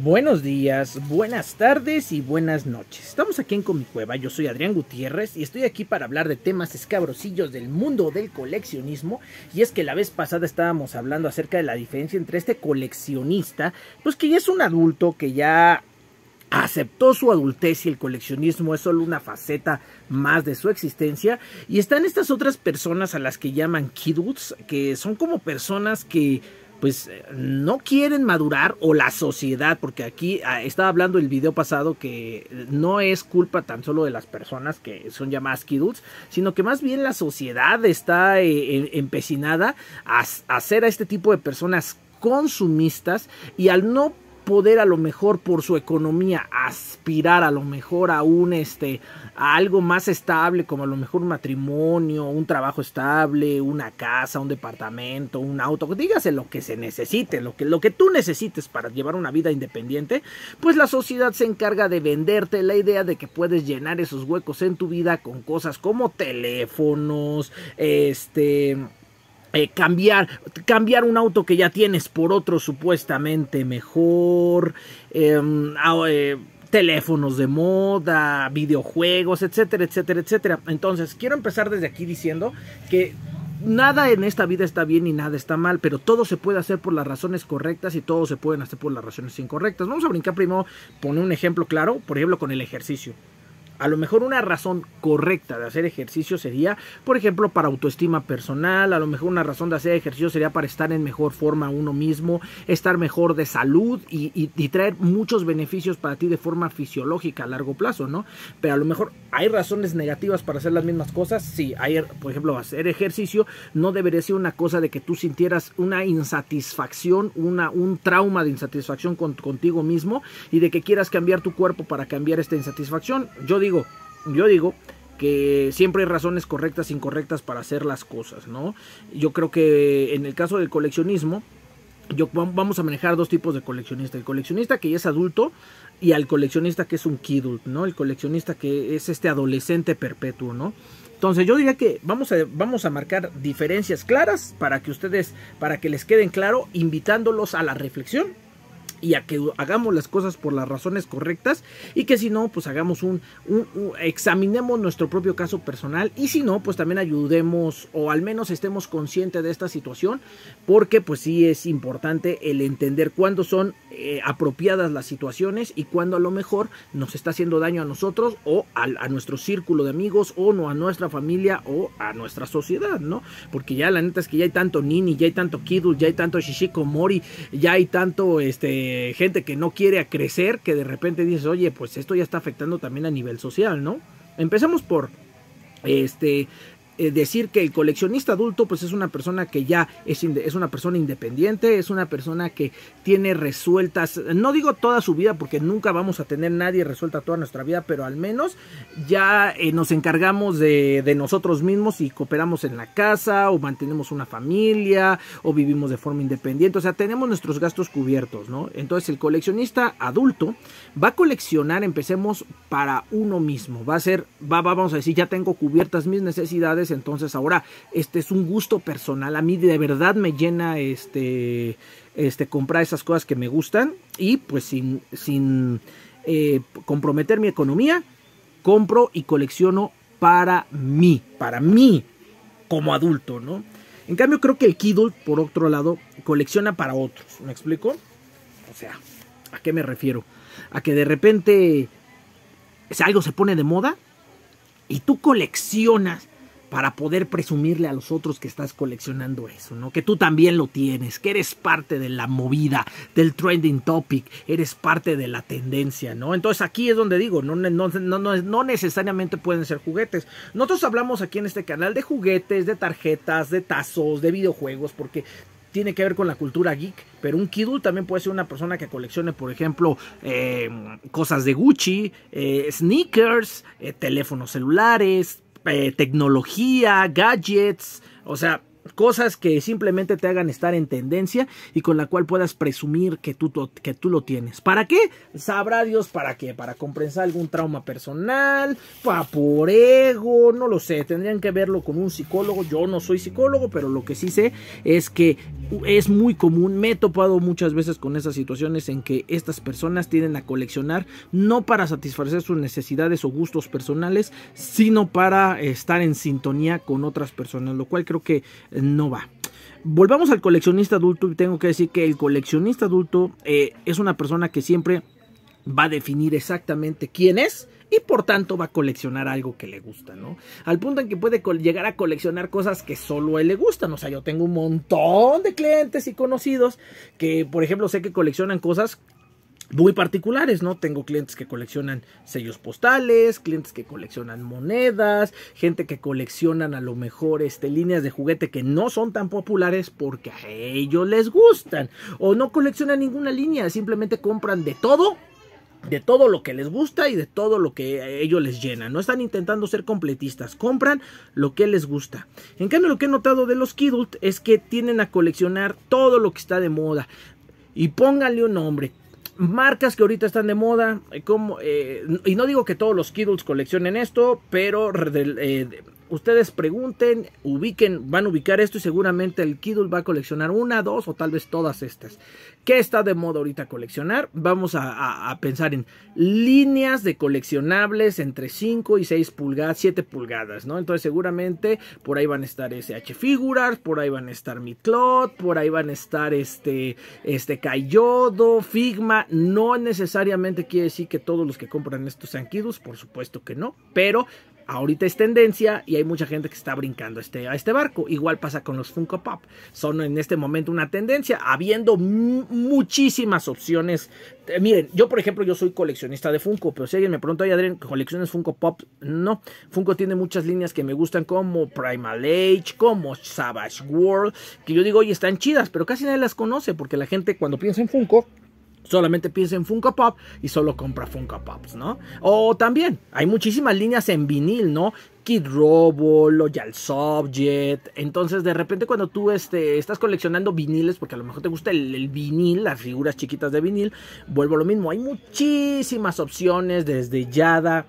Buenos días, buenas tardes y buenas noches. Estamos aquí en Comicueva, yo soy Adrián Gutiérrez y estoy aquí para hablar de temas escabrosillos del mundo del coleccionismo. Y es que la vez pasada estábamos hablando acerca de la diferencia entre este coleccionista, pues que ya es un adulto, que ya aceptó su adultez y el coleccionismo es solo una faceta más de su existencia. Y están estas otras personas a las que llaman kiduts, que son como personas que pues eh, no quieren madurar o la sociedad, porque aquí ah, estaba hablando el video pasado que no es culpa tan solo de las personas que son llamadas kids, sino que más bien la sociedad está eh, em, empecinada a hacer a este tipo de personas consumistas y al no poder a lo mejor por su economía aspirar a lo mejor a un este a algo más estable como a lo mejor un matrimonio, un trabajo estable, una casa, un departamento, un auto, dígase lo que se necesite, lo que lo que tú necesites para llevar una vida independiente, pues la sociedad se encarga de venderte la idea de que puedes llenar esos huecos en tu vida con cosas como teléfonos, este eh, cambiar, cambiar un auto que ya tienes por otro supuestamente mejor, em, ah, eh, teléfonos de moda, videojuegos, etcétera, etcétera, etcétera. Entonces, quiero empezar desde aquí diciendo que nada en esta vida está bien y nada está mal, pero todo se puede hacer por las razones correctas y todo se puede hacer por las razones incorrectas. Vamos a brincar primero, poner un ejemplo claro, por ejemplo, con el ejercicio. A lo mejor una razón correcta de hacer ejercicio sería, por ejemplo, para autoestima personal, a lo mejor una razón de hacer ejercicio sería para estar en mejor forma uno mismo, estar mejor de salud y, traer muchos beneficios para ti de forma fisiológica a largo plazo, ¿no? Pero a lo mejor hay razones negativas para hacer las mismas cosas. Sí, hay, por ejemplo, hacer ejercicio no debería ser una cosa de que tú sintieras una insatisfacción, una, un trauma de insatisfacción contigo mismo y de que quieras cambiar tu cuerpo para cambiar esta insatisfacción. Yo yo digo que siempre hay razones correctas e incorrectas para hacer las cosas, ¿no? Yo creo que en el caso del coleccionismo, yo, vamos a manejar dos tipos de coleccionista. El coleccionista que es adulto y al coleccionista que es un kidult, ¿no? El coleccionista que es este adolescente perpetuo, ¿no? Entonces yo diría que vamos a, vamos a marcar diferencias claras para que ustedes, para que les queden claro, invitándolos a la reflexión y a que hagamos las cosas por las razones correctas y que si no, pues hagamos un, examinemos nuestro propio caso personal y si no, pues también ayudemos o al menos estemos conscientes de esta situación porque pues sí es importante el entender cuándo son eh, apropiadas las situaciones y cuándo a lo mejor nos está haciendo daño a nosotros o a, a nuestro círculo de amigos o no a nuestra familia o a nuestra sociedad, ¿no? Porque ya la neta es que ya hay tanto Nini, ya hay tanto Kidul, ya hay tanto Shishiko Mori, ya hay tanto este eh, gente que no quiere a crecer, que de repente dices, oye, pues esto ya está afectando también a nivel social, ¿no? Empezamos por este, eh, decir que el coleccionista adulto pues es una persona que ya es, es, una persona independiente, es una persona que tiene resueltas, no digo toda su vida porque nunca vamos a tener nadie resuelta toda nuestra vida, pero al menos ya eh, nos encargamos de, nosotros mismos y cooperamos en la casa o mantenemos una familia o vivimos de forma independiente, o sea, tenemos nuestros gastos cubiertos, ¿no? Entonces el coleccionista adulto va a coleccionar, empecemos para uno mismo, va a ser, va vamos a decir, ya tengo cubiertas mis necesidades, entonces ahora este es un gusto personal. A mí de verdad me llena este, este comprar esas cosas que me gustan y pues sin, eh, comprometer mi economía, compro y colecciono para mí, para mí como adulto, ¿no? En cambio creo que el Kidul, por otro lado, colecciona para otros, ¿me explico? O sea, ¿a qué me refiero? A que de repente algo se pone de moda y tú coleccionas para poder presumirle a los otros que estás coleccionando eso, ¿no? Que tú también lo tienes, que eres parte de la movida, del trending topic, eres parte de la tendencia, ¿no? Entonces aquí es donde digo, no, necesariamente pueden ser juguetes. Nosotros hablamos aquí en este canal de juguetes, de tarjetas, de tazos, de videojuegos, porque tiene que ver con la cultura geek, pero un kidul también puede ser una persona que coleccione, por ejemplo, eh, cosas de Gucci, eh, sneakers, eh, teléfonos celulares, eh, tecnología, gadgets, o sea, cosas que simplemente te hagan estar en tendencia y con la cual puedas presumir que tú, que tú lo tienes. ¿Para qué? Sabrá Dios para qué, para compensar algún trauma personal, para por ego, no lo sé, tendrían que verlo con un psicólogo, yo no soy psicólogo, pero lo que sí sé es que es muy común, me he topado muchas veces con esas situaciones en que estas personas tienden a coleccionar no para satisfacer sus necesidades o gustos personales, sino para estar en sintonía con otras personas, lo cual creo que no va. Volvamos al coleccionista adulto y tengo que decir que el coleccionista adulto eh, es una persona que siempre va a definir exactamente quién es y por tanto va a coleccionar algo que le gusta, ¿no? Al punto en que puede llegar a coleccionar cosas que solo a él le gustan. O sea, yo tengo un montón de clientes y conocidos que, por ejemplo, sé que coleccionan cosas muy particulares, ¿no? Tengo clientes que coleccionan sellos postales, clientes que coleccionan monedas, gente que coleccionan a lo mejor este, líneas de juguete que no son tan populares porque a ellos les gustan. O no coleccionan ninguna línea, simplemente compran de todo de todo lo que les gusta y de todo lo que a ellos les llena. No están intentando ser completistas, compran lo que les gusta. En cambio, lo que he notado de los Kidult es que tienen a coleccionar todo lo que está de moda. Y pónganle un nombre, marcas que ahorita están de moda, eh, como, eh, y no digo que todos los Kiddles coleccionen esto, pero eh, ustedes pregunten, ubiquen, van a ubicar esto y seguramente el Kidul va a coleccionar una, dos o tal vez todas estas. ¿Qué está de moda ahorita coleccionar? Vamos a, pensar en líneas de coleccionables entre 5 y 6 pulgadas, 7 pulgadas, ¿no? Entonces seguramente por ahí van a estar SH Figuras, por ahí van a estar Mitlot, por ahí van a estar este, este Cayodo, Figma. No necesariamente quiere decir que todos los que compran estos sean Kidus, por supuesto que no, pero ahorita es tendencia y hay mucha gente que está brincando este, a este barco. Igual pasa con los Funko Pop. Son en este momento una tendencia, habiendo muchísimas opciones. Eh, miren, yo por ejemplo, yo soy coleccionista de Funko, pero si alguien me pregunta, Adrián, ¿colecciones Funko Pop? No. Funko tiene muchas líneas que me gustan como Primal Age, como Savage World, que yo digo, oye, están chidas, pero casi nadie las conoce porque la gente cuando piensa en Funko... Solamente piensa en Funko Pop y solo compra Funko Pops, ¿no? O también, hay muchísimas líneas en vinil, ¿no? Kid Robo, Loyal Subject. Entonces, de repente, cuando tú este, estás coleccionando viniles, porque a lo mejor te gusta el, el, vinil, las figuras chiquitas de vinil, vuelvo a lo mismo. Hay muchísimas opciones, desde Yada,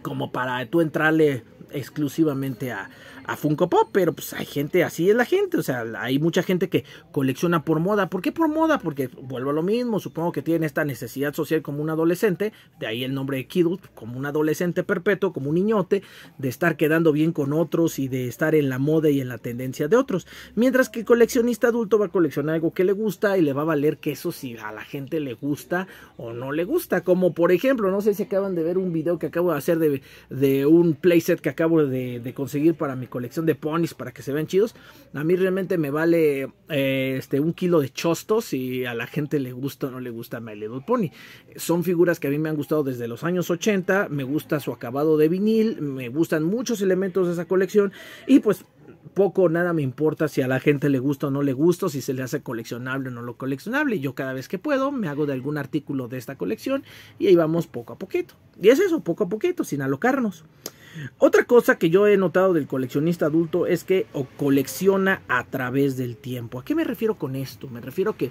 como para tú entrarle exclusivamente a, a Funko Pop, pero pues hay gente, así es la gente, o sea, hay mucha gente que colecciona por moda. ¿Por qué por moda? Porque vuelvo a lo mismo, supongo que tienen esta necesidad social como un adolescente, de ahí el nombre de Kidult, como un adolescente perpetuo, como un niñote, de estar quedando bien con otros y de estar en la moda y en la tendencia de otros. Mientras que el coleccionista adulto va a coleccionar algo que le gusta y le va a valer que eso si a la gente le gusta o no le gusta. Como por ejemplo, no sé si acaban de ver un video que acabo de hacer de, un playset que acabo de conseguir para mi colección de ponis para que se vean chidos. A mí realmente me vale eh, este, un kilo de chostos si a la gente le gusta o no le gusta My Little Pony. Son figuras que a mí me han gustado desde los años 80, me gusta su acabado de vinil, me gustan muchos elementos de esa colección y pues poco o nada me importa si a la gente le gusta o no le gusta, si se le hace coleccionable o no lo coleccionable. Yo cada vez que puedo me hago de algún artículo de esta colección y ahí vamos poco a poquito. Y es eso, poco a poquito, sin alocarnos. Otra cosa que yo he notado del coleccionista adulto es que o colecciona a través del tiempo. ¿A qué me refiero con esto? Me refiero que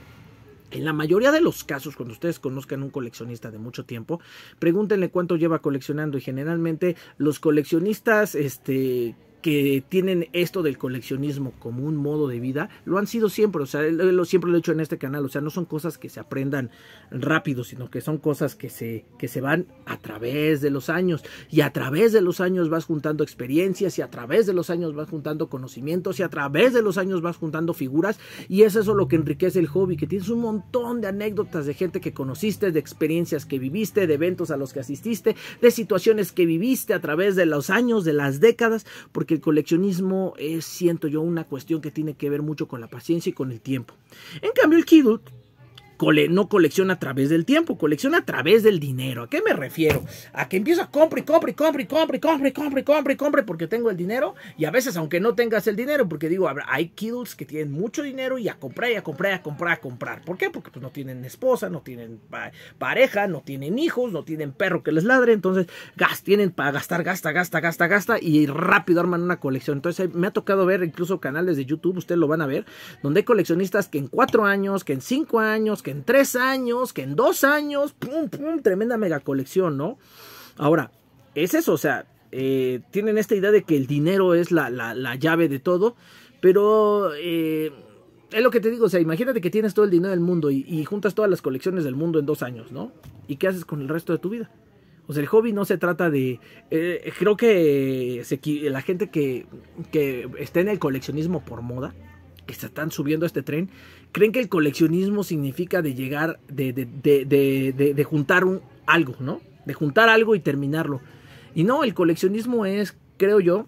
en la mayoría de los casos, cuando ustedes conozcan un coleccionista de mucho tiempo, pregúntenle cuánto lleva coleccionando y generalmente los coleccionistas este, que tienen esto del coleccionismo como un modo de vida, lo han sido siempre, o sea, lo, siempre lo he hecho en este canal, o sea, no son cosas que se aprendan rápido, sino que son cosas que se, que se van a través de los años, y a través de los años vas juntando experiencias, y a través de los años vas juntando conocimientos, y a través de los años vas juntando figuras, y es eso lo que enriquece el hobby, que tienes un montón de anécdotas de gente que conociste, de experiencias que viviste, de eventos a los que asististe, de situaciones que viviste a través de los años, de las décadas, porque el coleccionismo es, siento yo, una cuestión que tiene que ver mucho con la paciencia y con el tiempo. En cambio, el Kidult no colecciona a través del tiempo, colecciona a través del dinero. ¿A qué me refiero? A que empiezo a comprar y comprar y compre, y comprar y comprar y comprar y porque tengo el dinero. Y a veces, aunque no tengas el dinero, porque digo, hay kiddos que tienen mucho dinero y a comprar y a comprar y a comprar a comprar. ¿Por qué? Porque pues, no tienen esposa, no tienen pareja, no tienen hijos, no tienen perro que les ladre. Entonces, gas, tienen para gastar, gasta, gasta, gasta, gasta y rápido arman una colección. Entonces, me ha tocado ver incluso canales de YouTube, ustedes lo van a ver, donde hay coleccionistas que en cuatro años, que en cinco años, que en tres años, que en dos años, tremenda mega colección, ¿no? Ahora, es eso, o sea, eh, tienen esta idea de que el dinero es la, la, llave de todo, pero eh, es lo que te digo, o sea, imagínate que tienes todo el dinero del mundo y, juntas todas las colecciones del mundo en dos años, ¿no? ¿Y qué haces con el resto de tu vida? O sea, el hobby no se trata de... Eh, creo que la gente que, que está en el coleccionismo por moda, que se están subiendo a este tren, creen que el coleccionismo significa de llegar, de, de, juntar un, algo, ¿no? De juntar algo y terminarlo. Y no, el coleccionismo es, creo yo,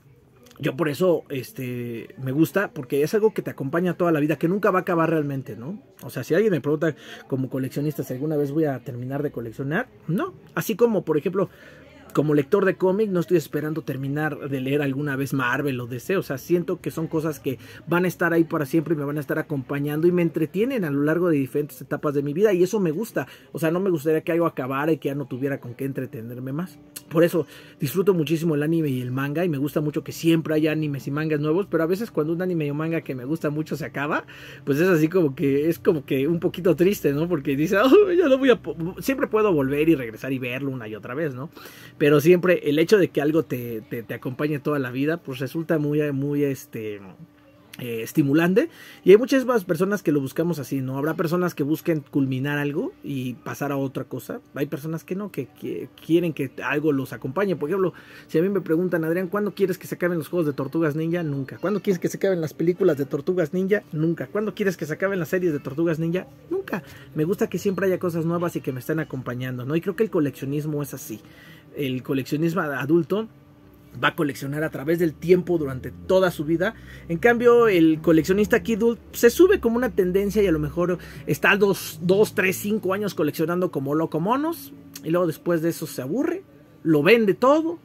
yo por eso este, me gusta, porque es algo que te acompaña toda la vida, que nunca va a acabar realmente, ¿no? O sea, si alguien me pregunta como coleccionista si alguna vez voy a terminar de coleccionar, no. Así como, por ejemplo, como lector de cómic no estoy esperando terminar de leer alguna vez Marvel o DC, o sea, siento que son cosas que van a estar ahí para siempre y me van a estar acompañando y me entretienen a lo largo de diferentes etapas de mi vida y eso me gusta, o sea, no me gustaría que algo acabara y que ya no tuviera con qué entretenerme más. Por eso disfruto muchísimo el anime y el manga y me gusta mucho que siempre haya animes y mangas nuevos, pero a veces cuando un anime o manga que me gusta mucho se acaba, pues es así como que es como que un poquito triste, ¿no? Porque dice, oh, ya no voy a... siempre puedo volver y regresar y verlo una y otra vez, ¿no? Pero siempre el hecho de que algo te, te, te acompañe toda la vida, pues resulta muy, muy, este, eh, estimulante y hay muchas más personas que lo buscamos así, ¿no? Habrá personas que busquen culminar algo y pasar a otra cosa, hay personas que no, que, quieren que algo los acompañe, por ejemplo, si a mí me preguntan, Adrián, ¿cuándo quieres que se acaben los juegos de tortugas ninja? Nunca. ¿Cuándo quieres que se acaben las películas de tortugas ninja? Nunca. ¿Cuándo quieres que se acaben las series de tortugas ninja? Nunca. Me gusta que siempre haya cosas nuevas y que me estén acompañando, ¿no? Y creo que el coleccionismo es así. El coleccionismo adulto va a coleccionar a través del tiempo durante toda su vida. En cambio, el coleccionista Kidult se sube como una tendencia y a lo mejor está 2, 3, 5 años coleccionando como loco monos y luego después de eso se aburre, lo vende todo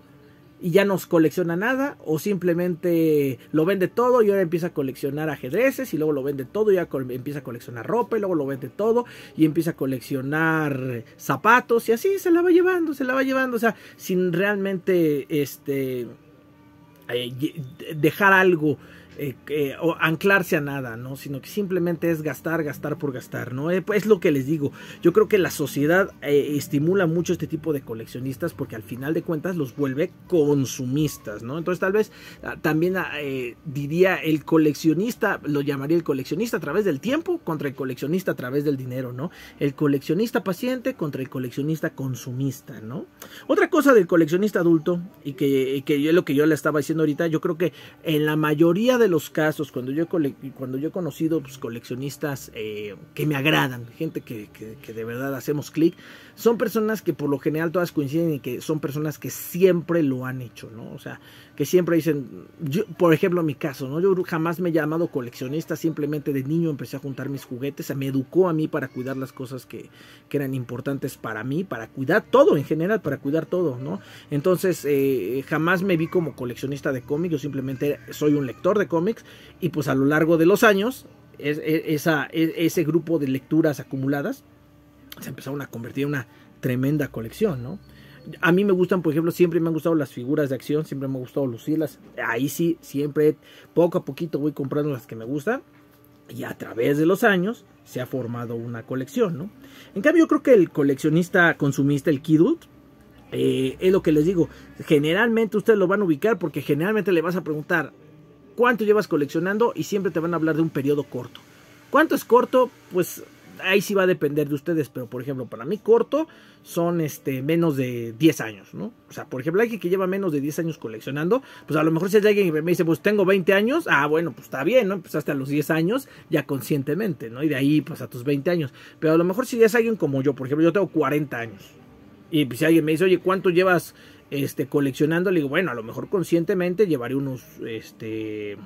y ya no colecciona nada o simplemente lo vende todo y ahora empieza a coleccionar ajedrezes y luego lo vende todo y ya empieza a coleccionar ropa y luego lo vende todo y empieza a coleccionar zapatos y así se la va llevando, se la va llevando, o sea, sin realmente este eh, dejar algo eh, o anclarse a nada, ¿no? Sino que simplemente es gastar, gastar por gastar, ¿no? Eh, pues, es lo que les digo. Yo creo que la sociedad eh, estimula mucho este tipo de coleccionistas porque al final de cuentas los vuelve consumistas, ¿no? Entonces tal vez ah, también ah, diría el coleccionista, lo llamaría el coleccionista a través del tiempo contra el coleccionista a través del dinero, ¿no? El coleccionista paciente contra el coleccionista consumista, ¿no? Otra cosa del coleccionista adulto y que, que es lo que yo le estaba diciendo ahorita, yo creo que en la mayoría de los casos, cuando yo, cuando yo he conocido pues, coleccionistas eh, que me agradan, gente que, que de verdad hacemos clic, son personas que por lo general todas coinciden y que son personas que siempre lo han hecho, ¿no? O sea, que siempre dicen, yo, por ejemplo, en mi caso, ¿no? Yo jamás me he llamado coleccionista, simplemente de niño empecé a juntar mis juguetes, se me educó a mí para cuidar las cosas que, eran importantes para mí, para cuidar todo en general, para cuidar todo, ¿no? Entonces, eh, jamás me vi como coleccionista de cómics, yo simplemente soy un lector de cómics y pues a lo largo de los años, es, e, esa, e, ese grupo de lecturas acumuladas, se empezaron a convertir en una tremenda colección, ¿no? A mí me gustan, por ejemplo, siempre me han gustado las figuras de acción, siempre me han gustado lucirlas. Ahí sí, siempre poco a poquito voy comprando las que me gustan. Y a través de los años se ha formado una colección, ¿no? En cambio, yo creo que el coleccionista consumista, el Kidult, eh, es lo que les digo. Generalmente ustedes lo van a ubicar porque generalmente le vas a preguntar cuánto llevas coleccionando y siempre te van a hablar de un periodo corto. ¿Cuánto es corto? Pues ahí sí va a depender de ustedes, pero por ejemplo, para mí corto son este, menos de 10 años, ¿no? O sea, por ejemplo, alguien que lleva menos de 10 años coleccionando, pues a lo mejor si hay alguien que me dice, pues tengo 20 años, ah, bueno, pues está bien, ¿no? Empezaste pues, a los 10 años ya conscientemente, ¿no? Y de ahí, pues a tus 20 años. Pero a lo mejor si ya es alguien como yo, por ejemplo, yo tengo 40 años. Y pues, si alguien me dice, oye, ¿cuánto llevas este, coleccionando? Le digo, bueno, a lo mejor conscientemente llevaré unos este,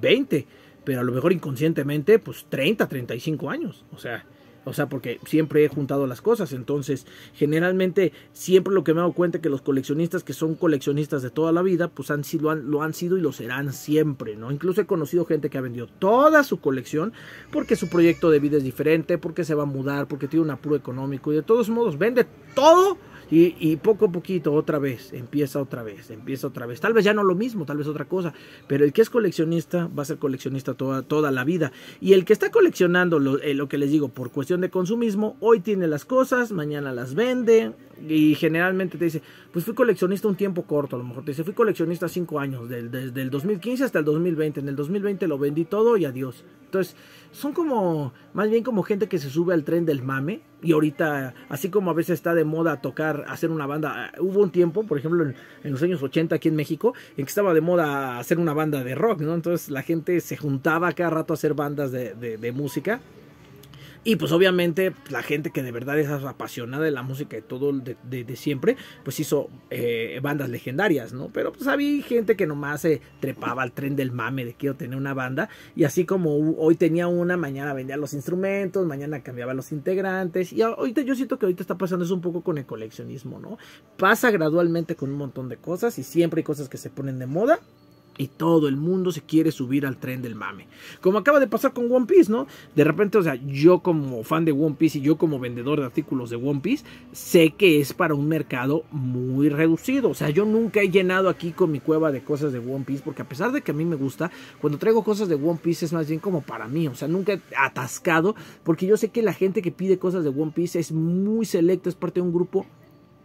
20 pero a lo mejor inconscientemente, pues 30, 35 años. O sea, o sea, porque siempre he juntado las cosas. Entonces, generalmente, siempre lo que me he cuenta es que los coleccionistas que son coleccionistas de toda la vida, pues han lo han sido y lo serán siempre, ¿no? Incluso he conocido gente que ha vendido toda su colección porque su proyecto de vida es diferente, porque se va a mudar, porque tiene un apuro económico y de todos modos vende todo y, poco a poquito, otra vez, empieza otra vez, empieza otra vez. Tal vez ya no lo mismo, tal vez otra cosa. Pero el que es coleccionista va a ser coleccionista toda, la vida. Y el que está coleccionando lo, eh, lo que les digo por cuestión de consumismo, hoy tiene las cosas, mañana las vende. Y generalmente te dice, pues fui coleccionista un tiempo corto, a lo mejor te dice, fui coleccionista cinco años, desde el 2015 hasta el 2020. En el 2020 lo vendí todo y adiós. Entonces, son como, más bien como gente que se sube al tren del mame y ahorita, así como a veces está de moda tocar, hacer una banda, hubo un tiempo, por ejemplo, en, los años 80 aquí en México, en que estaba de moda hacer una banda de rock, ¿no? Entonces la gente se juntaba cada rato a hacer bandas de música. Y pues obviamente la gente que de verdad es apasionada de la música y todo de, de, siempre, pues hizo eh, bandas legendarias, ¿no? Pero pues había gente que nomás se trepaba al tren del mame de quiero tener una banda. Y así como hoy tenía una, mañana vendía los instrumentos, mañana cambiaba los integrantes. Y ahorita yo siento que ahorita está pasando eso un poco con el coleccionismo, ¿no? Pasa gradualmente con un montón de cosas y siempre hay cosas que se ponen de moda y todo el mundo se quiere subir al tren del mame. Como acaba de pasar con One Piece, ¿no? De repente, o sea, yo como fan de One Piece y yo como vendedor de artículos de One Piece, sé que es para un mercado muy reducido. O sea, yo nunca he llenado aquí con mi cueva de cosas de One Piece, porque a pesar de que a mí me gusta, cuando traigo cosas de One Piece es más bien como para mí. O sea, nunca he atascado, porque yo sé que la gente que pide cosas de One Piece es muy selecta, es parte de un grupo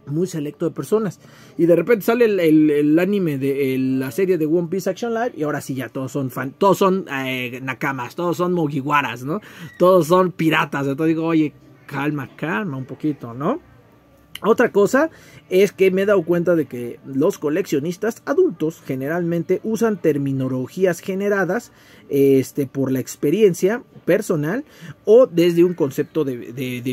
muy selecto de personas. Y de repente sale el, anime de la serie de One Piece Action Live. Y ahora sí ya todos son fan, todos son eh, nakamas, todos son mogiwaras, ¿no? Todos son piratas. Entonces digo, oye, calma, calma un poquito, ¿no? Otra cosa es que me he dado cuenta de que los coleccionistas adultos generalmente usan terminologías generadas este, por la experiencia personal o desde un concepto de,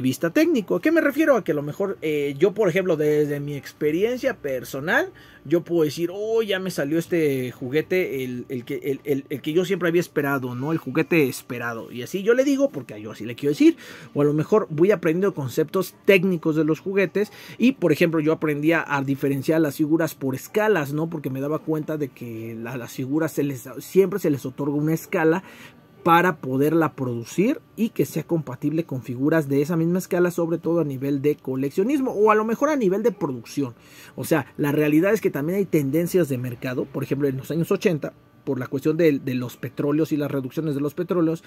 vista técnico. ¿A qué me refiero? A que a lo mejor eh, yo, por ejemplo, desde mi experiencia personal, yo puedo decir, oh, ya me salió este juguete, el, que, el, que yo siempre había esperado, ¿no? El juguete esperado. Y así yo le digo, porque yo así le quiero decir. O a lo mejor voy aprendiendo conceptos técnicos de los juguetes y, por ejemplo, yo aprendía a diferenciar las figuras por escalas, ¿no? Porque me daba cuenta de que las figuras se les, siempre se les otorga una escala para poderla producir y que sea compatible con figuras de esa misma escala, sobre todo a nivel de coleccionismo o a lo mejor a nivel de producción. O sea, la realidad es que también hay tendencias de mercado, por ejemplo, en los años 80 por la cuestión de, los petróleos y las reducciones de los petróleos,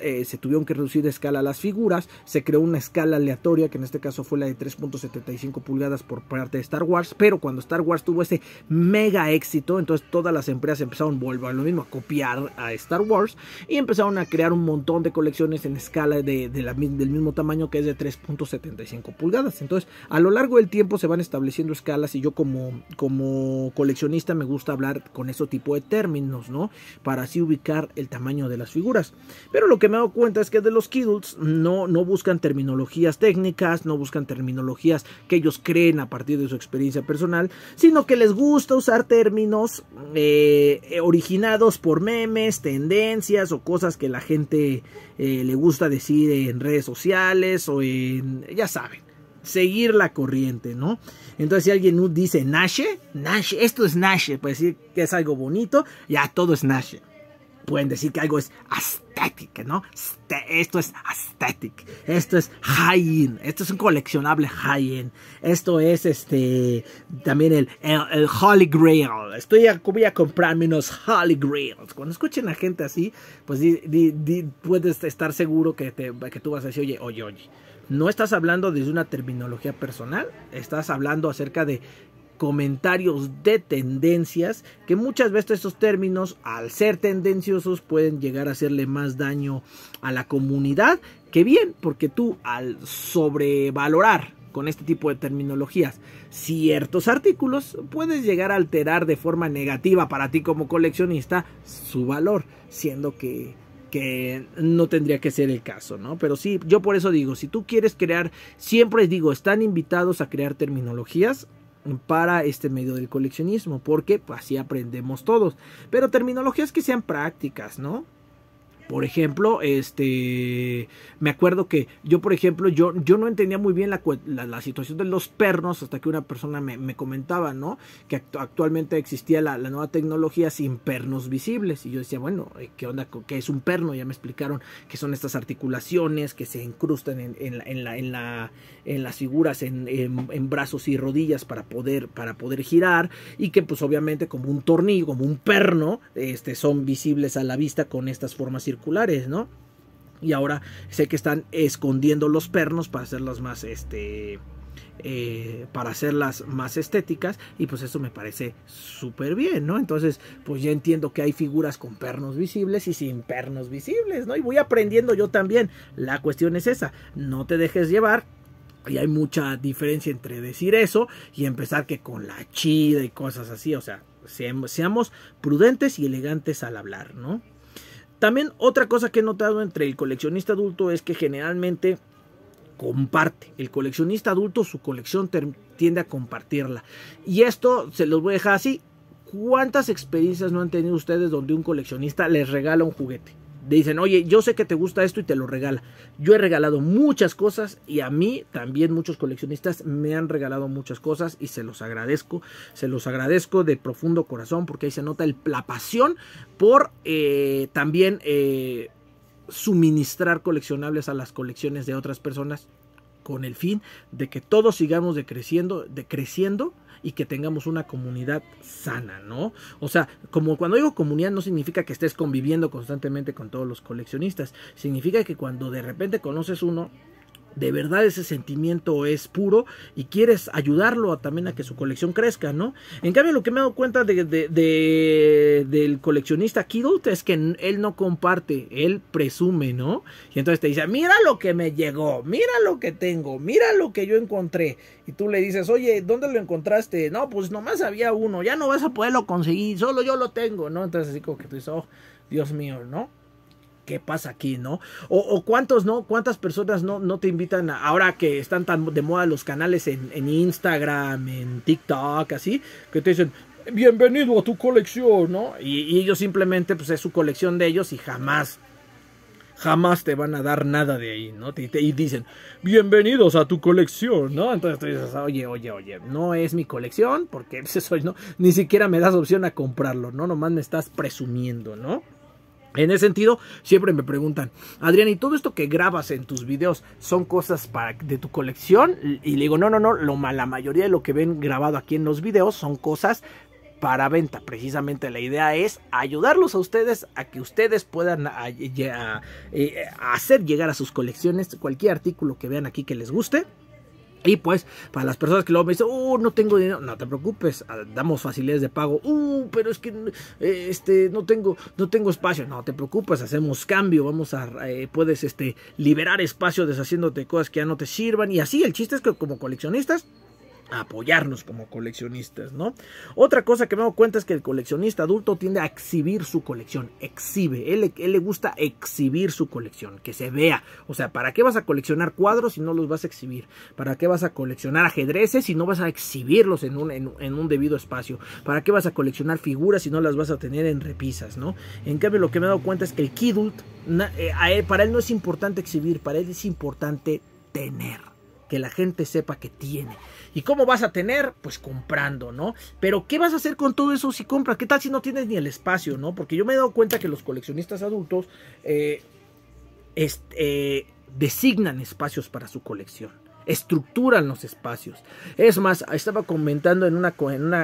eh, se, tuvieron que reducir de escala las figuras, se creó una escala aleatoria, que en este caso fue la de 3.75 pulgadas por parte de Star Wars, pero cuando Star Wars tuvo ese mega éxito, entonces todas las empresas empezaron, vuelvo a lo mismo, a copiar a Star Wars y empezaron a crear un montón de colecciones en escala del mismo tamaño que es de 3.75 pulgadas. Entonces, a lo largo del tiempo se van estableciendo escalas y yo como, como coleccionista me gusta hablar con ese tipo de términos ¿no? Para así ubicar el tamaño de las figuras. Pero lo que me he dado cuenta es que de los Kiddles no, no buscan terminologías técnicas, no buscan terminologías que ellos creen a partir de su experiencia personal, sino que les gusta usar términos eh, originados por memes, tendencias o cosas que la gente eh, le gusta decir en redes sociales o en, ya saben seguir la corriente, ¿no? Entonces, si alguien dice Nashe, Nashe, esto es Nashe, puede decir que es algo bonito, ya todo es Nashe. Pueden decir que algo es aesthetic, ¿no? Esto es aesthetic, esto es high-end, esto es un coleccionable high-end, esto es este, también el, el, Holy Grail, estoy a, voy a comprarme unos Holy Grails. Cuando escuchen a gente así, pues puedes estar seguro que, te, que tú vas a decir, oye, oye, oye no estás hablando desde una terminología personal, estás hablando acerca de comentarios de tendencias que muchas veces estos términos al ser tendenciosos pueden llegar a hacerle más daño a la comunidad que bien porque tú al sobrevalorar con este tipo de terminologías ciertos artículos puedes llegar a alterar de forma negativa para ti como coleccionista su valor siendo que que no tendría que ser el caso, ¿no? Pero sí, yo por eso digo, si tú quieres crear, siempre digo, están invitados a crear terminologías para este medio del coleccionismo, porque así aprendemos todos, pero terminologías que sean prácticas, ¿no? Por ejemplo, este, me acuerdo que yo, por ejemplo, yo, yo no entendía muy bien la, situación de los pernos hasta que una persona me, comentaba, ¿no? Que actualmente existía la, nueva tecnología sin pernos visibles. Y yo decía, bueno, eh, ¿qué onda? ¿Qué es un perno? Ya me explicaron que son estas articulaciones que se incrustan en, la, en, la, en las figuras, en, brazos y rodillas para poder, para poder girar. Y que pues obviamente como un tornillo, como un perno, este, son visibles a la vista con estas formas circulares ¿no? Y ahora sé que están escondiendo los pernos para hacerlas más, este, eh, para hacerlas más estéticas y pues eso me parece súper bien, ¿no? Entonces pues ya entiendo que hay figuras con pernos visibles y sin pernos visibles, ¿no? Y voy aprendiendo yo también. La cuestión es esa, no te dejes llevar, y hay mucha diferencia entre decir eso y empezar que con la chida y cosas así. O sea, seamos prudentes y elegantes al hablar, ¿no? También otra cosa que he notado entre el coleccionista adulto es que generalmente comparte. El coleccionista adulto su colección tiende a compartirla. Y esto se los voy a dejar así. ¿Cuántas experiencias no han tenido ustedes donde un coleccionista les regala un juguete? dicen, oye, yo sé que te gusta esto y te lo regala. Yo he regalado muchas cosas y a mí también muchos coleccionistas me han regalado muchas cosas y se los agradezco. Se los agradezco de profundo corazón porque ahí se nota el, la pasión por eh, también eh, suministrar coleccionables a las colecciones de otras personas con el fin de que todos sigamos decreciendo, decreciendo y que tengamos una comunidad sana, ¿no? O sea, como cuando digo comunidad no significa que estés conviviendo constantemente con todos los coleccionistas, significa que cuando de repente conoces uno, de verdad ese sentimiento es puro y quieres ayudarlo también a que su colección crezca, ¿no? En cambio, lo que me he dado cuenta de, del coleccionista Kidult es que él no comparte, él presume, ¿no? Y entonces te dice, mira lo que me llegó, mira lo que tengo, mira lo que yo encontré. Y tú le dices, oye, ¿dónde lo encontraste? No, pues nomás había uno, ya no vas a poderlo conseguir, solo yo lo tengo, ¿no? Entonces así como que tú dices, oh, Dios mío, ¿no? ¿qué pasa aquí, no? O, o, cuántos, ¿no? ¿Cuántas personas no, no te invitan ahora que están tan de moda los canales en, en, Instagram, en TikTok, así, que te dicen, bienvenido a tu colección, ¿no? Y, ellos simplemente, pues es su colección de ellos y jamás, jamás te van a dar nada de ahí, ¿no? y dicen, bienvenidos a tu colección, ¿no? Entonces tú dices, oye, oye, oye, no es mi colección, porque pues, eso, ¿no? Ni siquiera me das opción a comprarlo, ¿no? Nomás me estás presumiendo, ¿no? En ese sentido, siempre me preguntan, Adrián, ¿y todo esto que grabas en tus videos son cosas para, de tu colección? Y le digo, no, no, no, la mayoría de lo que ven grabado aquí en los videos son cosas para venta. Precisamente la idea es ayudarlos a ustedes a que ustedes puedan eh, hacer llegar a sus colecciones cualquier artículo que vean aquí que les guste y pues, para las personas que luego me dicen, oh, no tengo dinero, no te preocupes, ah, damos facilidades de pago, uh, pero es que eh, este, no, tengo, no tengo espacio, no te preocupes, hacemos cambio, vamos a, eh, puedes este, liberar espacio deshaciéndote cosas que ya no te sirvan. Y así, el chiste es que como coleccionistas, apoyarnos como coleccionistas, ¿no? Otra cosa que me dado cuenta es que el coleccionista adulto tiende a exhibir su colección, exhibe, él, le gusta exhibir su colección, que se vea, o sea, ¿para qué vas a coleccionar cuadros si no los vas a exhibir? ¿Para qué vas a coleccionar ajedrezes si no vas a exhibirlos en un, en, en un debido espacio? ¿Para qué vas a coleccionar figuras si no las vas a tener en repisas, ¿no? En cambio, lo que me he dado cuenta es que el Kidult, eh, para él no es importante exhibir, para él es importante tener que la gente sepa que tiene, ¿Y cómo vas a tener? Pues comprando, ¿no? Pero ¿qué vas a hacer con todo eso si compras? ¿Qué tal si no tienes ni el espacio, ¿no? Porque yo me he dado cuenta que los coleccionistas adultos eh, eh, designan espacios para su colección estructuran los espacios. Es más, estaba comentando en una,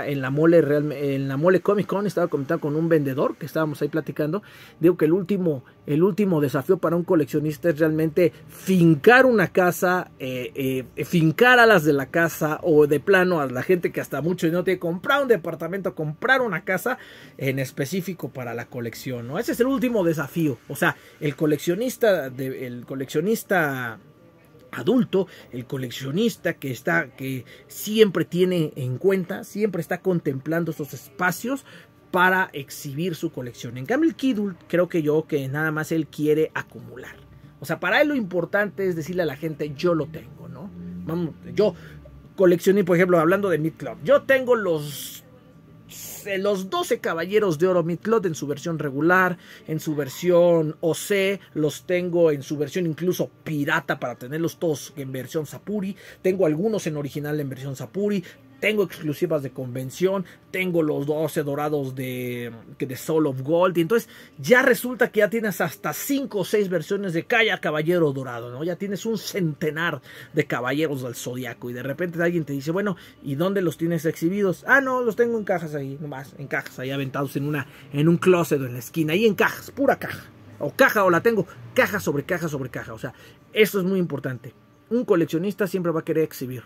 en, la mole en la mole Comic Con, estaba comentando con un vendedor que estábamos ahí platicando, digo que el último, el último desafío para un coleccionista es realmente fincar una casa, fincar eh, a eh, fincar alas de la casa o de plano a la gente que hasta mucho no tiene comprar un departamento, comprar una casa en específico para la colección, ¿no? Ese es el último desafío, o sea, el coleccionista de, el coleccionista adulto, el coleccionista que está, que siempre tiene en cuenta, siempre está contemplando esos espacios para exhibir su colección. En cambio, el creo que yo que nada más él quiere acumular. O sea, para él lo importante es decirle a la gente, yo lo tengo, ¿no? Vamos, yo coleccioné, por ejemplo, hablando de Mid Club, yo tengo los eh, los 12 caballeros de oro Midcloth en su versión regular, en su versión OC, los tengo en su versión incluso pirata para tenerlos todos en versión Sapuri, tengo algunos en original en versión Sapuri, tengo exclusivas de convención, tengo los 12 dorados de, de Soul of Gold. Y entonces ya resulta que ya tienes hasta 5 o 6 versiones de Calla Caballero Dorado, ¿no? Ya tienes un centenar de caballeros del Zodiaco. Y de repente alguien te dice, bueno, ¿y dónde los tienes exhibidos? Ah, no, los tengo en cajas ahí, nomás, en cajas ahí aventados en, una, en un closet o en la esquina. Ahí en cajas, pura caja. O caja, o la tengo caja sobre caja sobre caja. O sea, eso es muy importante. Un coleccionista siempre va a querer exhibir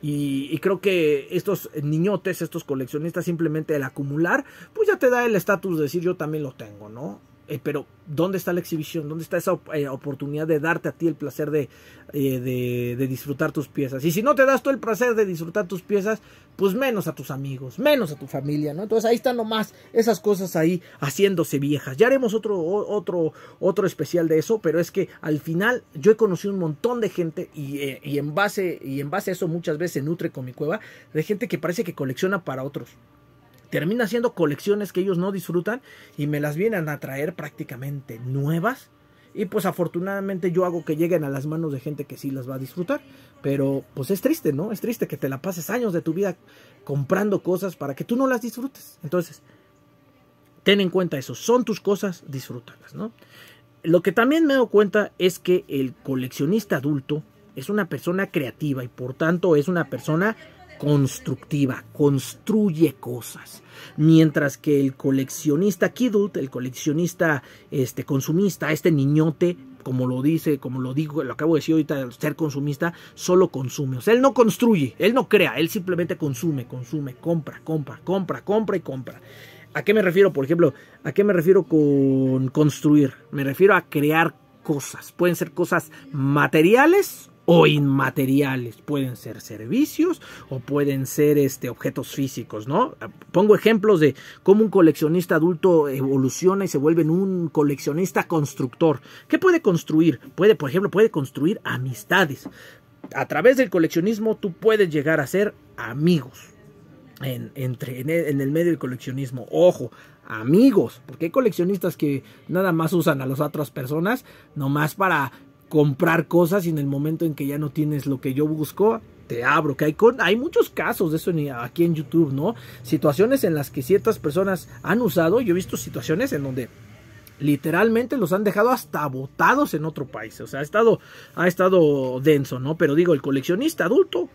y, creo que estos niñotes, estos coleccionistas, simplemente el acumular, pues ya te da el estatus de decir yo también lo tengo, ¿no? Eh, pero, ¿dónde está la exhibición? ¿Dónde está esa eh, oportunidad de darte a ti el placer eh, de, de, disfrutar tus piezas? Y si no te das tú el placer de disfrutar tus piezas, pues menos a tus amigos, menos a tu familia, ¿no? Entonces ahí están nomás esas cosas ahí haciéndose viejas. Ya haremos otro, otro, otro especial de eso, pero es que al final yo he conocido un montón de gente y, y en, base, y en base a eso muchas veces se nutre con mi cueva, de gente que parece que colecciona para otros termina haciendo colecciones que ellos no disfrutan y me las vienen a traer prácticamente nuevas. Y pues afortunadamente yo hago que lleguen a las manos de gente que sí las va a disfrutar. Pero pues es triste, ¿no? Es triste que te la pases años de tu vida comprando cosas para que tú no las disfrutes. Entonces, ten en cuenta eso. Son tus cosas, disfrútalas, ¿no? Lo que también me doy cuenta es que el coleccionista adulto es una persona creativa y por tanto es una persona constructiva, construye cosas. Mientras que el coleccionista Kidult, el coleccionista este, consumista, este niñote, como lo dice, como lo digo, lo acabo de decir ahorita, ser consumista, solo consume. O sea, él no construye, él no crea, él simplemente consume, consume, compra, compra, compra, compra y compra. ¿A qué me refiero, por ejemplo? ¿A qué me refiero con construir? Me refiero a crear cosas. Pueden ser cosas materiales o inmateriales. Pueden ser servicios o pueden ser este, objetos físicos, ¿no? Pongo ejemplos de cómo un coleccionista adulto evoluciona y se vuelve un coleccionista constructor. ¿Qué puede construir? Puede, por ejemplo, puede construir amistades. A través del coleccionismo tú puedes llegar a ser amigos. En, entre, en, el, medio del coleccionismo. Ojo, amigos, porque hay coleccionistas que nada más usan a las otras personas, nomás para comprar cosas y en el momento en que ya no tienes lo que yo busco, te abro, que hay, hay muchos casos de eso aquí en YouTube, ¿no? Situaciones en las que ciertas personas han usado, yo he visto situaciones en donde literalmente los han dejado hasta botados en otro país, o sea, ha estado, ha estado denso, ¿no? Pero digo, el coleccionista adulto,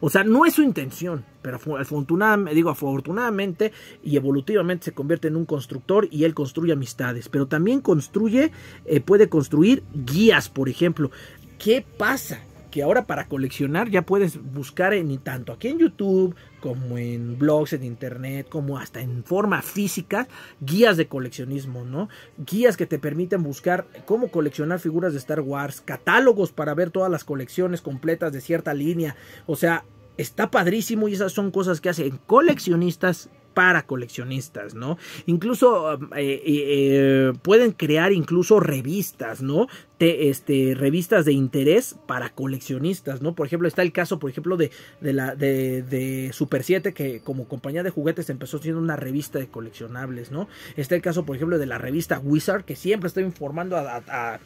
o sea, no es su intención, pero afortunadamente, digo, afortunadamente y evolutivamente se convierte en un constructor y él construye amistades, pero también construye, eh, puede construir guías, por ejemplo. ¿Qué pasa? que ahora para coleccionar ya puedes buscar en tanto aquí en YouTube como en blogs en internet como hasta en forma física guías de coleccionismo no guías que te permiten buscar cómo coleccionar figuras de Star Wars catálogos para ver todas las colecciones completas de cierta línea o sea está padrísimo y esas son cosas que hacen coleccionistas para coleccionistas, ¿no? Incluso eh, eh, eh, pueden crear incluso revistas, ¿no? este, revistas de interés para coleccionistas, ¿no? Por ejemplo, está el caso, por ejemplo, de, la, de, Super 7, que como compañía de juguetes empezó siendo una revista de coleccionables, ¿no? Está el caso, por ejemplo, de la revista Wizard, que siempre está informando a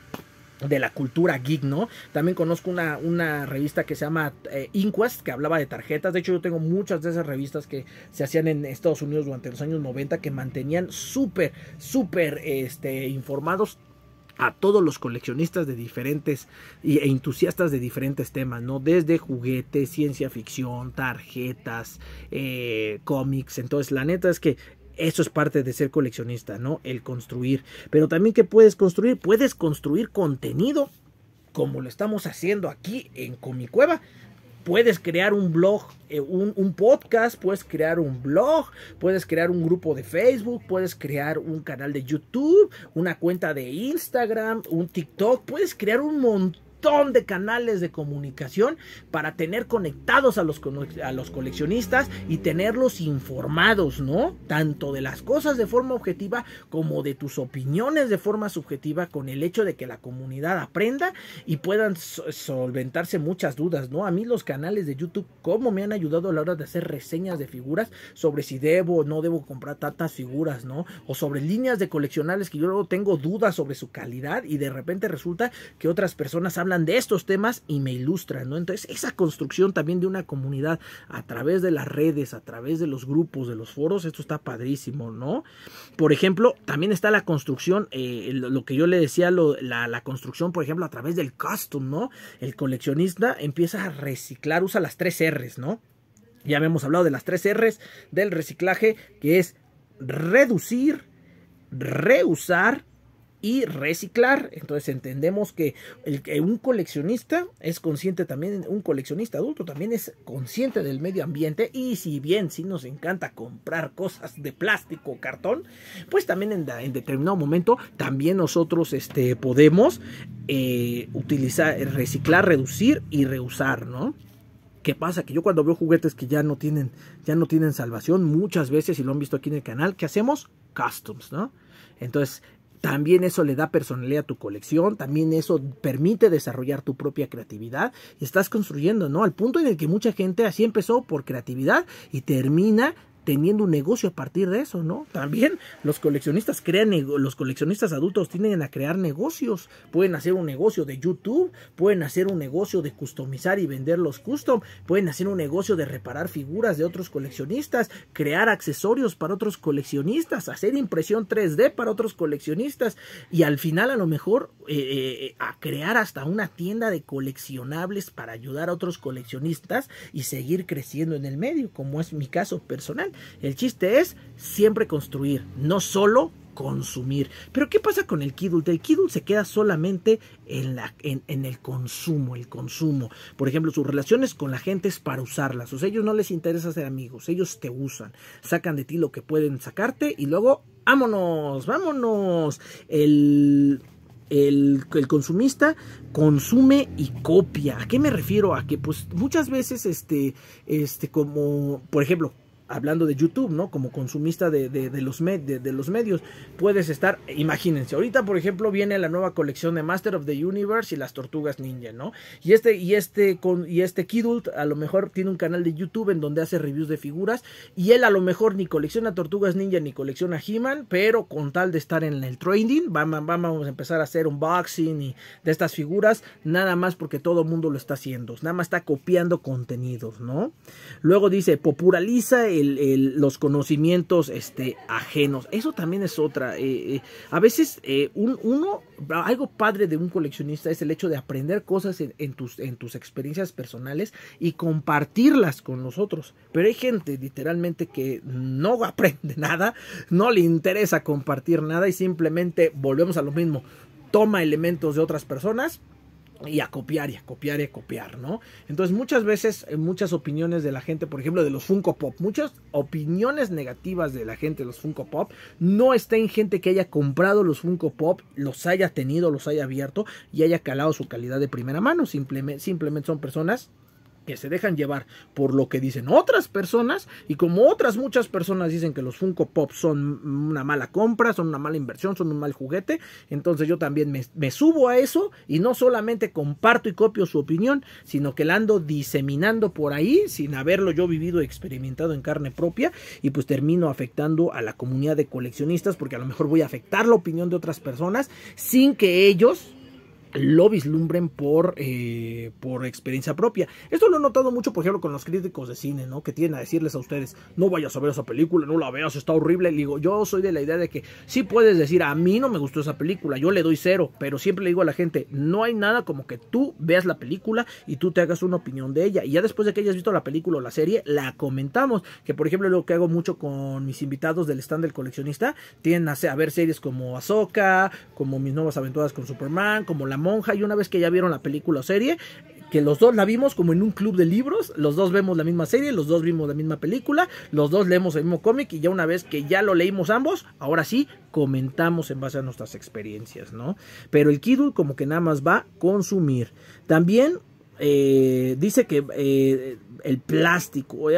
de la cultura geek, ¿no? También conozco una, una revista que se llama eh, Inquest, que hablaba de tarjetas. De hecho, yo tengo muchas de esas revistas que se hacían en Estados Unidos durante los años 90 que mantenían súper, súper este, informados a todos los coleccionistas de diferentes e entusiastas de diferentes temas, ¿no? Desde juguetes, ciencia ficción, tarjetas, eh, cómics. Entonces, la neta es que eso es parte de ser coleccionista, ¿no? El construir. Pero también, ¿qué puedes construir? Puedes construir contenido, como lo estamos haciendo aquí en Comicueva. Puedes crear un blog, eh, un, un, podcast, puedes crear un blog, puedes crear un grupo de Facebook, puedes crear un canal de YouTube, una cuenta de Instagram, un TikTok, puedes crear un montón de canales de comunicación para tener conectados a los, a los coleccionistas y tenerlos informados, ¿no? Tanto de las cosas de forma objetiva como de tus opiniones de forma subjetiva con el hecho de que la comunidad aprenda y puedan solventarse muchas dudas, ¿no? A mí los canales de YouTube, ¿cómo me han ayudado a la hora de hacer reseñas de figuras sobre si debo o no debo comprar tantas figuras, ¿no? O sobre líneas de coleccionales que yo luego tengo dudas sobre su calidad y de repente resulta que otras personas hablan de estos temas y me ilustran, ¿no? Entonces, esa construcción también de una comunidad a través de las redes, a través de los grupos, de los foros, esto está padrísimo, ¿no? Por ejemplo, también está la construcción, eh, lo que yo le decía, la, la, construcción, por ejemplo, a través del custom, ¿no? El coleccionista empieza a reciclar, usa las tres R's, ¿no? Ya habíamos hablado de las tres R's del reciclaje, que es reducir, reusar y reciclar. Entonces entendemos que, un coleccionista es consciente también, un coleccionista adulto también es consciente del medio ambiente y si bien si nos encanta comprar cosas de plástico o cartón, pues también en, determinado momento también nosotros este, podemos eh, utilizar, reciclar, reducir y reusar, ¿no? ¿Qué pasa? Que yo cuando veo juguetes que ya no tienen, ya no tienen salvación, muchas veces, y lo han visto aquí en el canal, ¿qué hacemos? Customs, ¿no? Entonces, también eso le da personalidad a tu colección, también eso permite desarrollar tu propia creatividad y estás construyendo, ¿no? Al punto en el que mucha gente así empezó por creatividad y termina teniendo un negocio a partir de eso, ¿no? También los coleccionistas crean, los coleccionistas adultos tienden a crear negocios, pueden hacer un negocio de YouTube, pueden hacer un negocio de customizar y vender los custom, pueden hacer un negocio de reparar figuras de otros coleccionistas, crear accesorios para otros coleccionistas, hacer impresión 3D para otros coleccionistas y al final a lo mejor eh, eh, eh, a crear hasta una tienda de coleccionables para ayudar a otros coleccionistas y seguir creciendo en el medio, como es mi caso personal el chiste es siempre construir, no solo consumir. Pero ¿qué pasa con el kidul? El kidul se queda solamente en, en, el consumo, el consumo. Por ejemplo, sus relaciones con la gente es para usarlas. O sea, ellos no les interesa ser amigos, ellos te usan, sacan de ti lo que pueden sacarte y luego, vámonos, vámonos. El... El, el, consumista consume y copia. ¿A qué me refiero? A que pues muchas veces, este, este, como, por ejemplo, hablando de YouTube, ¿no? Como consumista de, los, medios, puedes estar, imagínense, ahorita por ejemplo viene la nueva colección de Master of the Universe y las tortugas ninja, ¿no? Y este, y este, con, y este Kidult a lo mejor tiene un canal de YouTube en donde hace reviews de figuras y él a lo mejor ni colecciona tortugas ninja ni colecciona He-Man, pero con tal de estar en el trading, vamos, vamos a empezar a hacer unboxing y de estas figuras, nada más porque todo el mundo lo está haciendo, nada más está copiando contenidos, ¿no? Luego dice, populariza el los conocimientos este, ajenos. Eso también es otra. Eh, eh, a veces eh, un, uno, algo padre de un coleccionista es el hecho de aprender cosas en, tus, en tus experiencias personales y compartirlas con los otros. Pero hay gente literalmente que no aprende nada, no le interesa compartir nada y simplemente volvemos a lo mismo. Toma elementos de otras personas y a copiar y a copiar y a copiar, ¿no? Entonces muchas veces, eh, muchas opiniones de la gente, por ejemplo, de los Funko Pop, muchas opiniones negativas de la gente de los Funko Pop, no está en gente que haya comprado los Funko Pop, los haya tenido, los haya abierto y haya calado su calidad de primera mano, simplemente, simplemente son personas que se dejan llevar por lo que dicen otras personas y como otras muchas personas dicen que los Funko Pop son una mala compra, son una mala inversión, son un mal juguete, entonces yo también me, subo a eso y no solamente comparto y copio su opinión, sino que la ando diseminando por ahí sin haberlo yo vivido, y experimentado en carne propia y pues termino afectando a la comunidad de coleccionistas porque a lo mejor voy a afectar la opinión de otras personas sin que ellos lo vislumbren por, eh, por experiencia propia. Esto lo he notado mucho, por ejemplo, con los críticos de cine, ¿no? Que tienen a decirles a ustedes, no vayas a ver esa película, no la veas, está horrible. Le digo, yo soy de la idea de que sí puedes decir, a mí no me gustó esa película, yo le doy cero, pero siempre le digo a la gente, no hay nada como que tú veas la película y tú te hagas una opinión de ella. Y ya después de que hayas visto la película o la serie, la comentamos. Que, por ejemplo, lo que hago mucho con mis invitados del stand del coleccionista, tienen a, a ver series como Azoka como Mis Nuevas Aventuras con Superman, como La monja y una vez que ya vieron la película o serie, que los dos la vimos como en un club de libros, los dos vemos la misma serie, los dos vimos la misma película, los dos leemos el mismo cómic y ya una vez que ya lo leímos ambos, ahora sí comentamos en base a nuestras experiencias, ¿no? Pero el Kidul como que nada más va a consumir. También eh, dice que eh, el plástico, o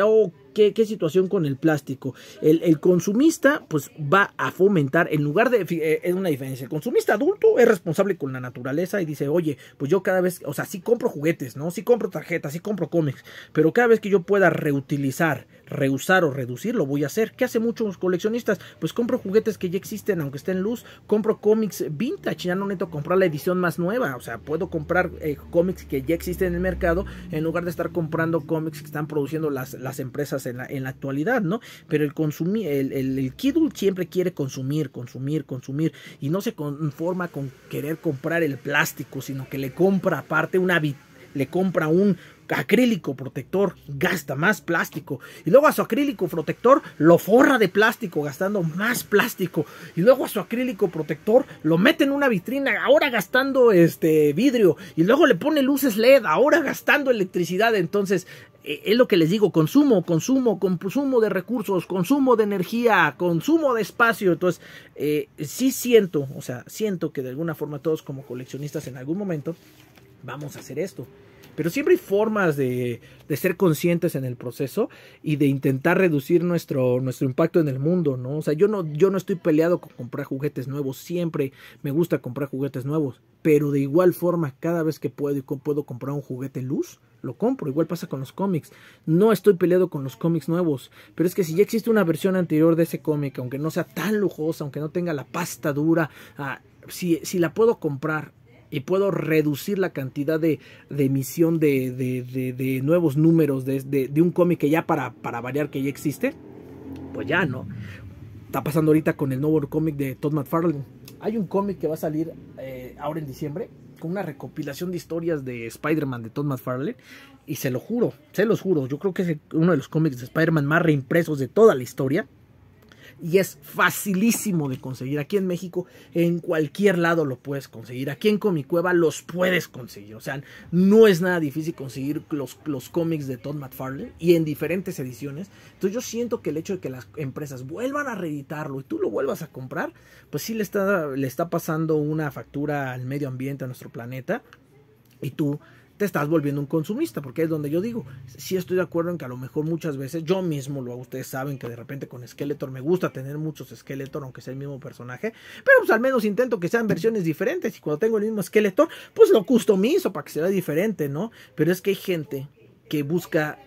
qué, situación con el plástico. El, consumista pues va a fomentar, en lugar de, eh, es una diferencia, el consumista adulto es responsable con la naturaleza y dice, oye, pues yo cada vez, o sea, sí compro juguetes, ¿no? Sí compro tarjetas, sí compro cómics, pero cada vez que yo pueda reutilizar, rehusar o reducir, lo voy a hacer. ¿Qué hacen muchos coleccionistas? Pues compro juguetes que ya existen, aunque estén en luz, compro cómics vintage, ya no necesito comprar la edición más nueva, o sea, puedo comprar eh, cómics que ya existen en el mercado en lugar de estar comprando cómics que están produciendo las, las empresas en la, actualidad, ¿no? Pero el, consumir, el, el, Kidul siempre quiere consumir, consumir, consumir y no se conforma con querer comprar el plástico, sino que le compra aparte una le compra un acrílico protector, gasta más plástico. Y luego a su acrílico protector lo forra de plástico, gastando más plástico. Y luego a su acrílico protector lo mete en una vitrina, ahora gastando este vidrio. Y luego le pone luces LED, ahora gastando electricidad. Entonces, eh, es lo que les digo, consumo, consumo, consumo de recursos, consumo de energía, consumo de espacio. Entonces, eh, sí siento, o sea, siento que de alguna forma todos como coleccionistas en algún momento vamos a hacer esto. Pero siempre hay formas de, ser conscientes en el proceso y de intentar reducir nuestro, nuestro impacto en el mundo, ¿no? O sea, yo no, yo no estoy peleado con comprar juguetes nuevos, siempre me gusta comprar juguetes nuevos, pero de igual forma, cada vez que puedo y puedo comprar un juguete luz, lo compro. Igual pasa con los cómics. No estoy peleado con los cómics nuevos, pero es que si ya existe una versión anterior de ese cómic, aunque no sea tan lujosa, aunque no tenga la pasta dura, ah, si, si la puedo comprar y puedo reducir la cantidad de, emisión de, nuevos números de, un cómic que ya para, variar que ya existe, pues ya no. Está pasando ahorita con el nuevo cómic de Todd McFarlane. Hay un cómic que va a salir eh, ahora en diciembre con una recopilación de historias de Spider-Man de Todd McFarlane. Y se lo juro, se los juro, yo creo que es uno de los cómics de Spider-Man más reimpresos de toda la historia y es facilísimo de conseguir. Aquí en México, en cualquier lado lo puedes conseguir. Aquí en Comicueva los puedes conseguir. O sea, no es nada difícil conseguir los, los cómics de Todd McFarlane y en diferentes ediciones. Entonces yo siento que el hecho de que las empresas vuelvan a reeditarlo y tú lo vuelvas a comprar, pues sí le está, le está pasando una factura al medio ambiente, a nuestro planeta. Y tú te estás volviendo un consumista, porque es donde yo digo, sí estoy de acuerdo en que a lo mejor muchas veces yo mismo lo hago, ustedes saben que de repente con Skeletor me gusta tener muchos Skeletor, aunque sea el mismo personaje, pero pues al menos intento que sean versiones diferentes y cuando tengo el mismo Skeletor, pues lo customizo para que se diferente, ¿no? Pero es que hay gente que busca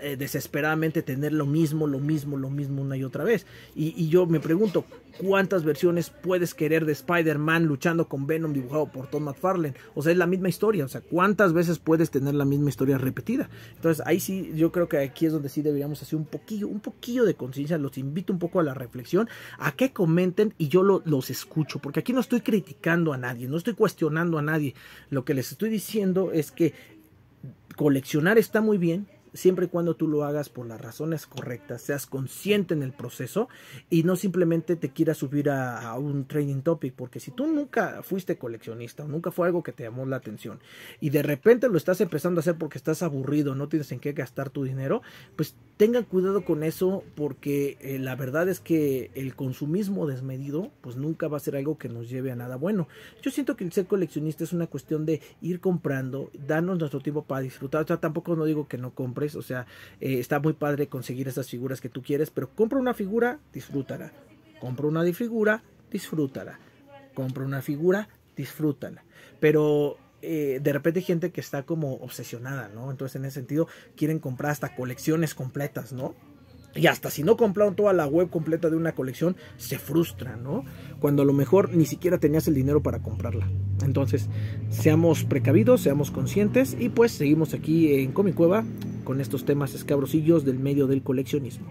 eh, desesperadamente tener lo mismo, lo mismo, lo mismo una y otra vez. Y, yo me pregunto, ¿cuántas versiones puedes querer de Spider-Man luchando con Venom dibujado por Tom McFarlane? O sea, es la misma historia. O sea, ¿cuántas veces puedes tener la misma historia repetida? Entonces, ahí sí, yo creo que aquí es donde sí deberíamos hacer un poquillo, un poquillo de conciencia. Los invito un poco a la reflexión, a que comenten y yo los escucho, porque aquí no estoy criticando a nadie, no estoy cuestionando a nadie. Lo que les estoy diciendo es que coleccionar está muy bien, siempre y cuando tú lo hagas por las razones correctas, seas consciente en el proceso y no simplemente te quieras subir a, un training topic, porque si tú nunca fuiste coleccionista o nunca fue algo que te llamó la atención y de repente lo estás empezando a hacer porque estás aburrido, no tienes en qué gastar tu dinero, pues tengan cuidado con eso porque eh, la verdad es que el consumismo desmedido pues nunca va a ser algo que nos lleve a nada bueno. Yo siento que el ser coleccionista es una cuestión de ir comprando, darnos nuestro tiempo para disfrutar, o sea, tampoco no digo que no compre o sea, eh, está muy padre conseguir esas figuras que tú quieres, pero compra una figura, disfrútala. Compra una de figura, disfrútala. Compra una figura, disfrútala. Pero eh, de repente hay gente que está como obsesionada, ¿no? Entonces en ese sentido quieren comprar hasta colecciones completas, ¿no? Y hasta si no compraron toda la web completa de una colección, se frustran, ¿no? Cuando a lo mejor ni siquiera tenías el dinero para comprarla. Entonces, seamos precavidos, seamos conscientes y pues seguimos aquí en Cueva con estos temas escabrosillos del medio del coleccionismo.